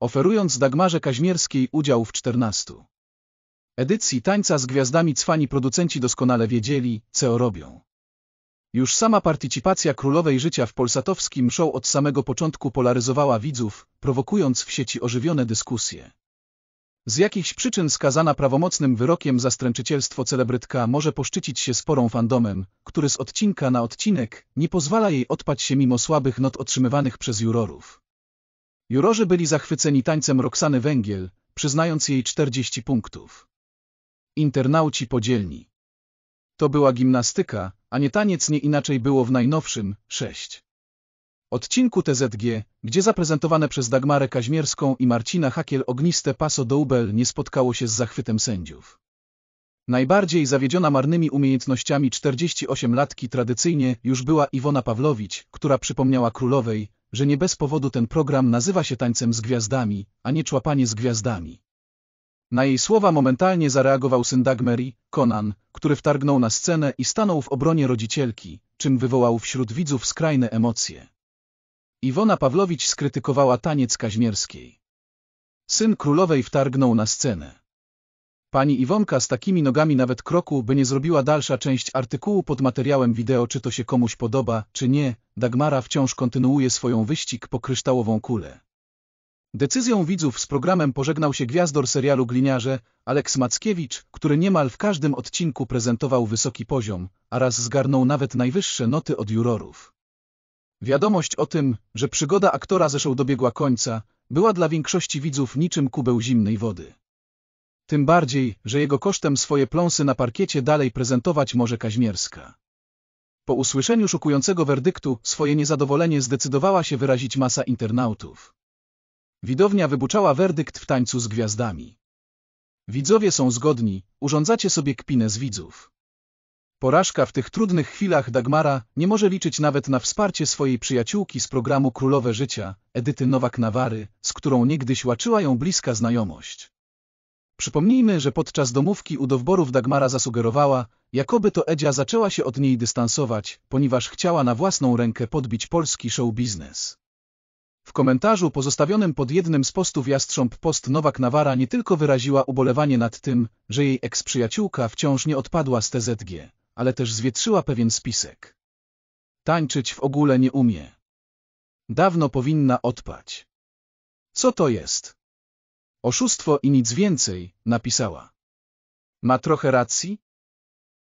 oferując Dagmarze Kaźmierskiej udział w 14 edycji Tańca z Gwiazdami Cwani producenci doskonale wiedzieli, co robią. Już sama partycypacja królowej życia w polsatowskim show od samego początku polaryzowała widzów, prowokując w sieci ożywione dyskusje. Z jakichś przyczyn skazana prawomocnym wyrokiem za stręczycielstwo celebrytka może poszczycić się sporą fandomem, który z odcinka na odcinek nie pozwala jej odpać się mimo słabych not otrzymywanych przez jurorów. Jurorzy byli zachwyceni tańcem Roxany Węgiel, przyznając jej 40 punktów. Internauci podzielni. To była gimnastyka, a nie taniec nie inaczej było w najnowszym 6. Odcinku TZG, gdzie zaprezentowane przez Dagmarę Kaźmierską i Marcina Hakiel ogniste paso Ubel nie spotkało się z zachwytem sędziów. Najbardziej zawiedziona marnymi umiejętnościami 48-latki tradycyjnie już była Iwona Pawlowicz, która przypomniała królowej, że nie bez powodu ten program nazywa się tańcem z gwiazdami, a nie człapanie z gwiazdami. Na jej słowa momentalnie zareagował syn Dagmery, Conan, który wtargnął na scenę i stanął w obronie rodzicielki, czym wywołał wśród widzów skrajne emocje. Iwona Pawlowicz skrytykowała taniec Kaźmierskiej. Syn królowej wtargnął na scenę. Pani Iwonka z takimi nogami nawet kroku by nie zrobiła dalsza część artykułu pod materiałem wideo czy to się komuś podoba, czy nie, Dagmara wciąż kontynuuje swoją wyścig po kryształową kulę. Decyzją widzów z programem pożegnał się gwiazdor serialu Gliniarze, Aleks Mackiewicz, który niemal w każdym odcinku prezentował wysoki poziom, a raz zgarnął nawet najwyższe noty od jurorów. Wiadomość o tym, że przygoda aktora zeszła dobiegła końca, była dla większości widzów niczym kubeł zimnej wody. Tym bardziej, że jego kosztem swoje pląsy na parkiecie dalej prezentować może Kaźmierska. Po usłyszeniu szokującego werdyktu swoje niezadowolenie zdecydowała się wyrazić masa internautów. Widownia wybuczała werdykt w tańcu z gwiazdami. Widzowie są zgodni, urządzacie sobie kpinę z widzów. Porażka w tych trudnych chwilach Dagmara nie może liczyć nawet na wsparcie swojej przyjaciółki z programu Królowe Życia, Edyty Nowak-Nawary, z którą niegdyś łaczyła ją bliska znajomość. Przypomnijmy, że podczas domówki u dowborów Dagmara zasugerowała, jakoby to Edzia zaczęła się od niej dystansować, ponieważ chciała na własną rękę podbić polski show biznes. W komentarzu pozostawionym pod jednym z postów Jastrząb Post Nowak Nawara nie tylko wyraziła ubolewanie nad tym, że jej eksprzyjaciółka wciąż nie odpadła z TZG, ale też zwietrzyła pewien spisek. Tańczyć w ogóle nie umie. Dawno powinna odpać. Co to jest? Oszustwo i nic więcej, napisała. Ma trochę racji,